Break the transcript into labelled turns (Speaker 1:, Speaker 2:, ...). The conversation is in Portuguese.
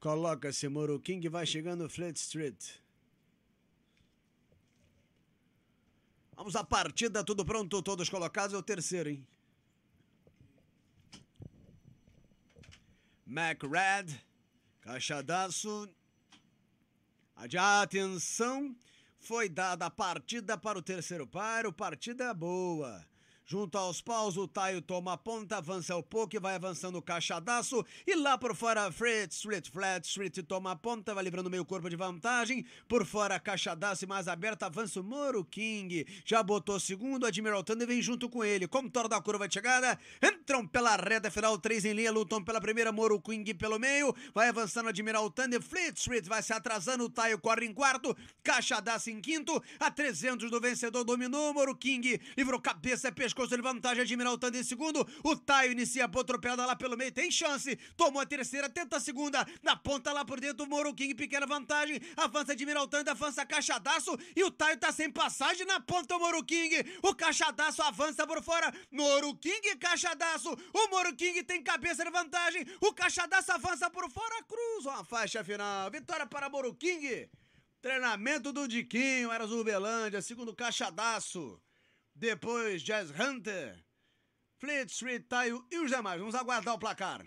Speaker 1: Coloca-se Moro King vai chegando Fleet Street. Vamos à partida, tudo pronto, todos colocados, é o terceiro, hein? Mac Red, Cachadaço. atenção foi dada a partida para o terceiro par, o partida é boa. Junto aos paus, o Taio toma a ponta, avança o e vai avançando o cachadaço. E lá por fora, Fritz, Street, Flat, Street toma a ponta, vai livrando meio corpo de vantagem. Por fora, cachadaço e mais aberta, avança o Moro King. Já botou segundo, Admiral Thunder vem junto com ele. Contorno da curva de chegada, entram pela reta final, três em linha, lutam pela primeira, Moro King pelo meio. Vai avançando Admiral Thunder, Fritz, Street vai se atrasando, o Taio corre em quarto, cachadaço em quinto. A 300 do vencedor dominou, Moro King livrou cabeça, é pescoço conseguiu vantagem, Admiral Thunder em segundo. O Taio inicia a boa lá pelo meio, tem chance. Tomou a terceira, tenta a segunda. Na ponta lá por dentro, o Moro King, pequena vantagem. Avança Admiral Thunder, avança Caixadaço. E o Taio tá sem passagem na ponta, o Moro King. O Caixadaço avança por fora. Moro King, Caixadaço. O Moro King tem cabeça de vantagem. O Caixadaço avança por fora, cruza uma faixa final. Vitória para Moro King. Treinamento do Diquinho, era Zubelândia, segundo Caixadaço. Depois Jazz Hunter, Fleet Street Tile tá e os demais. Vamos aguardar o placar.